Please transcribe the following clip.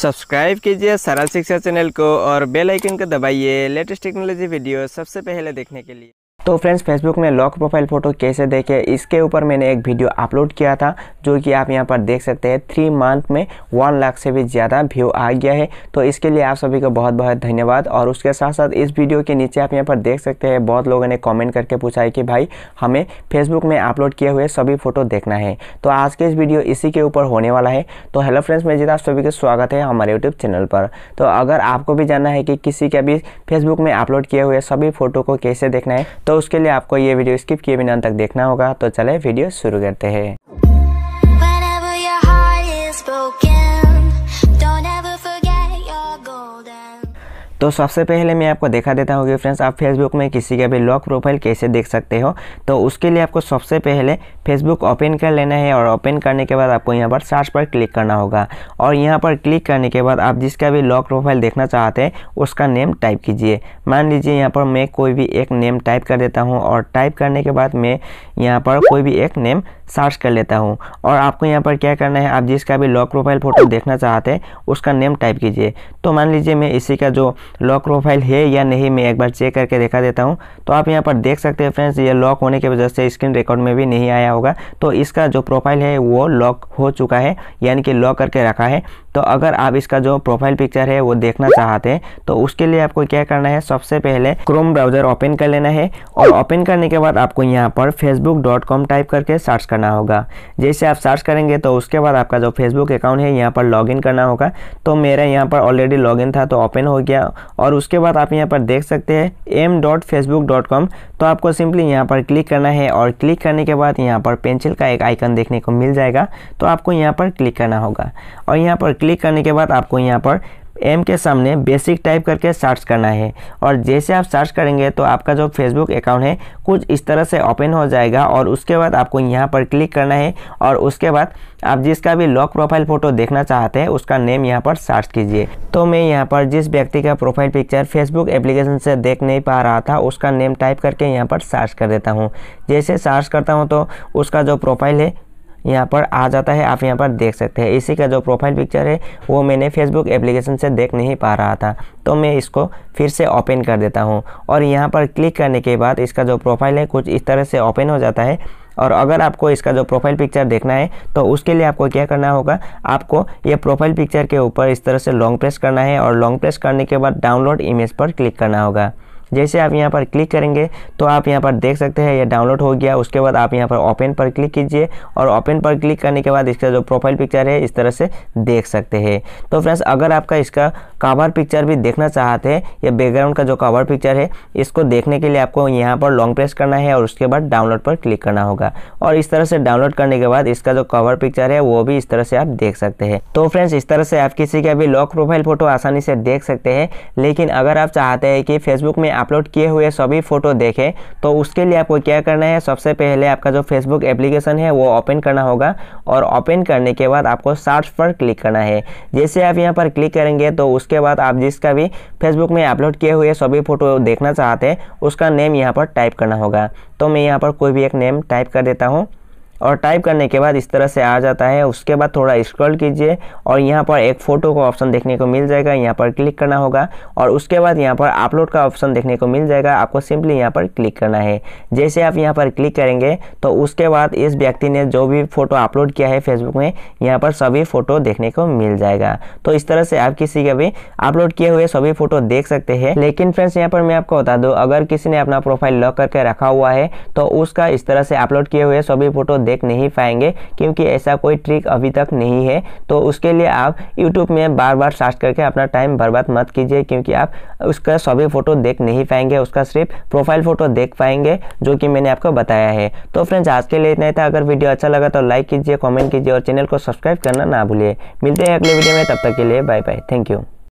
subscribe कीजिए सरल शिक्षा चैनल को और बेल आइकन को दबाइए लेटेस्ट टेक्नोलॉजी वीडियो सबसे पहले देखने के लिए तो फ्रेंड्स फेसबुक में लॉक प्रोफाइल फ़ोटो कैसे देखें इसके ऊपर मैंने एक वीडियो अपलोड किया था जो कि आप यहां पर देख सकते हैं थ्री मंथ में वन लाख से भी ज़्यादा व्यू आ गया है तो इसके लिए आप सभी को बहुत बहुत धन्यवाद और उसके साथ साथ इस वीडियो के नीचे आप यहां पर देख सकते हैं बहुत लोगों ने कॉमेंट करके पूछा है कि भाई हमें फेसबुक में अपलोड किए हुए सभी फ़ोटो देखना है तो आज के इस वीडियो इसी के ऊपर होने वाला है तो हेलो फ्रेंड्स मेरे आप सभी का स्वागत है हमारे यूट्यूब चैनल पर तो अगर आपको भी जानना है कि किसी के भी फेसबुक में अपलोड किए हुए सभी फ़ोटो को कैसे देखना है तो उसके लिए आपको ये वीडियो स्किप किए बिना तक देखना होगा तो चले वीडियो शुरू करते हैं तो सबसे पहले मैं आपको देखा देता हूँ कि फ्रेंड्स आप फेसबुक में किसी का भी लॉक प्रोफाइल कैसे देख सकते हो तो उसके लिए आपको सबसे पहले फेसबुक ओपन कर लेना है और ओपन करने के बाद आपको यहाँ पर सर्च पर क्लिक करना होगा और यहाँ पर क्लिक करने के बाद आप जिसका भी लॉक प्रोफाइल देखना चाहते हैं उसका नेम टाइप कीजिए मान लीजिए यहाँ पर मैं कोई भी एक नेम टाइप कर देता हूँ और टाइप करने के बाद मैं यहाँ पर कोई भी एक नेम सर्च कर लेता हूँ और आपको यहाँ पर क्या करना है आप जिसका भी लॉक प्रोफाइल फ़ोटो देखना चाहते हैं उसका नेम टाइप कीजिए तो मान लीजिए मैं इसी का जो लॉक प्रोफाइल है या नहीं मैं एक बार चेक करके देखा देता हूँ तो आप यहाँ पर देख सकते हैं फ्रेंड्स ये लॉक होने की वजह से स्क्रीन रिकॉर्ड में भी नहीं आया होगा तो इसका जो प्रोफाइल है वो लॉक हो चुका है यानी कि लॉक करके रखा है तो अगर आप इसका जो प्रोफाइल पिक्चर है वो देखना चाहते हैं तो उसके लिए आपको क्या करना है सबसे पहले क्रोम ब्राउज़र ओपन कर लेना है और ओपन करने के बाद आपको यहाँ पर कॉम टाइप करके सर्च करना करना होगा जैसे आप सर्च करेंगे तो उसके बाद आपका जो फेसबुक अकाउंट है यहाँ पर लॉगिन करना होगा तो मेरा यहाँ पर ऑलरेडी लॉगिन था तो ओपन हो गया और उसके बाद आप यहाँ पर देख सकते हैं M dot Facebook dot com तो आपको सिंपली यहाँ पर क्लिक करना है और क्लिक करने के बाद यहाँ पर पेंसिल का एक आइकन देखने को मिल जाएगा तो आपको यहाँ पर क्लिक करना होगा और यहाँ पर क्लिक करने के बाद आपको यहाँ पर एम के सामने बेसिक टाइप करके सर्च करना है और जैसे आप सर्च करेंगे तो आपका जो फेसबुक अकाउंट है कुछ इस तरह से ओपन हो जाएगा और उसके बाद आपको यहाँ पर क्लिक करना है और उसके बाद आप जिसका भी लॉक प्रोफाइल फ़ोटो देखना चाहते हैं उसका नेम यहाँ पर सर्च कीजिए तो मैं यहाँ पर जिस व्यक्ति का प्रोफाइल पिक्चर फेसबुक एप्लीकेशन से देख नहीं पा रहा था उसका नेम टाइप करके मैं यहाँ पर सर्च कर देता हूँ जैसे सर्च करता हूँ तो उसका जो प्रोफाइल है यहाँ पर आ जाता है आप यहाँ पर देख सकते हैं इसी का जो प्रोफाइल पिक्चर है वो मैंने फेसबुक एप्लीकेशन से देख नहीं पा रहा था तो मैं इसको फिर से ओपन कर देता हूँ और यहाँ पर क्लिक करने के बाद इसका जो प्रोफाइल है कुछ इस तरह से ओपन हो जाता है और अगर आपको इसका जो प्रोफाइल पिक्चर देखना है तो उसके लिए आपको क्या करना होगा आपको ये प्रोफाइल पिक्चर के ऊपर इस तरह से लॉन्ग प्रेस करना है और लॉन्ग प्रेस करने के बाद डाउनलोड इमेज पर क्लिक करना होगा जैसे आप यहाँ पर क्लिक करेंगे तो आप यहाँ पर देख सकते हैं यह डाउनलोड हो गया उसके बाद आप यहाँ पर ओपन पर क्लिक कीजिए और ओपन पर क्लिक करने के बाद इसका जो प्रोफाइल पिक्चर है इस तरह से देख सकते हैं तो फ्रेंड्स अगर आपका इसका कवर पिक्चर भी देखना चाहते हैं या बैकग्राउंड का जो कवर पिक्चर है इसको देखने के लिए आपको यहाँ पर लॉन्ग प्रेस करना है और उसके बाद डाउनलोड पर क्लिक करना होगा और इस तरह से डाउनलोड करने के बाद इसका जो कवर पिक्चर है वो भी इस तरह से आप देख सकते हैं तो फ्रेंड्स इस तरह से आप किसी का भी लॉक प्रोफाइल फोटो आसानी से देख सकते हैं लेकिन अगर आप चाहते हैं कि फेसबुक में अपलोड किए हुए सभी फ़ोटो देखें तो उसके लिए आपको क्या करना है सबसे पहले आपका जो फेसबुक एप्लीकेशन है वो ओपन करना होगा और ओपन करने के बाद आपको सर्च पर क्लिक करना है जैसे आप यहाँ पर क्लिक करेंगे तो उसके बाद आप जिसका भी फेसबुक में अपलोड किए हुए सभी फ़ोटो देखना चाहते हैं उसका नेम यहाँ पर टाइप करना होगा तो मैं यहाँ पर कोई भी एक नेम टाइप कर देता हूँ और टाइप करने के बाद इस तरह से आ जाता है उसके बाद थोड़ा स्क्रॉल कीजिए और यहाँ पर एक फ़ोटो का ऑप्शन देखने को मिल जाएगा यहाँ पर क्लिक करना होगा और उसके बाद यहाँ पर अपलोड का ऑप्शन देखने को मिल जाएगा आपको सिंपली यहाँ पर क्लिक करना है जैसे आप यहाँ पर क्लिक करेंगे तो उसके बाद इस व्यक्ति ने जो भी फ़ोटो अपलोड किया है फेसबुक में यहाँ पर सभी फ़ोटो देखने को मिल जाएगा तो इस तरह से आप किसी का भी अपलोड किए हुए सभी फ़ोटो देख सकते हैं लेकिन फ्रेंड्स यहाँ पर मैं आपको बता दूँ अगर किसी ने अपना प्रोफाइल लॉक करके रखा हुआ है तो उसका इस तरह से अपलोड किए हुए सभी फ़ोटो देख नहीं पाएंगे क्योंकि ऐसा कोई ट्रिक अभी तक नहीं है तो उसके लिए आप यूट्यूब में बार बार सर्च करके अपना टाइम बर्बाद मत कीजिए क्योंकि आप उसका सभी फ़ोटो देख नहीं पाएंगे उसका सिर्फ प्रोफाइल फ़ोटो देख पाएंगे जो कि मैंने आपको बताया है तो फ्रेंड्स आज के लिए इतना ही था अगर वीडियो अच्छा लगा तो लाइक कीजिए कॉमेंट कीजिए और चैनल को सब्सक्राइब करना ना भूलिए मिलते हैं अगले वीडियो में तब तक के लिए बाय बाय थैंक यू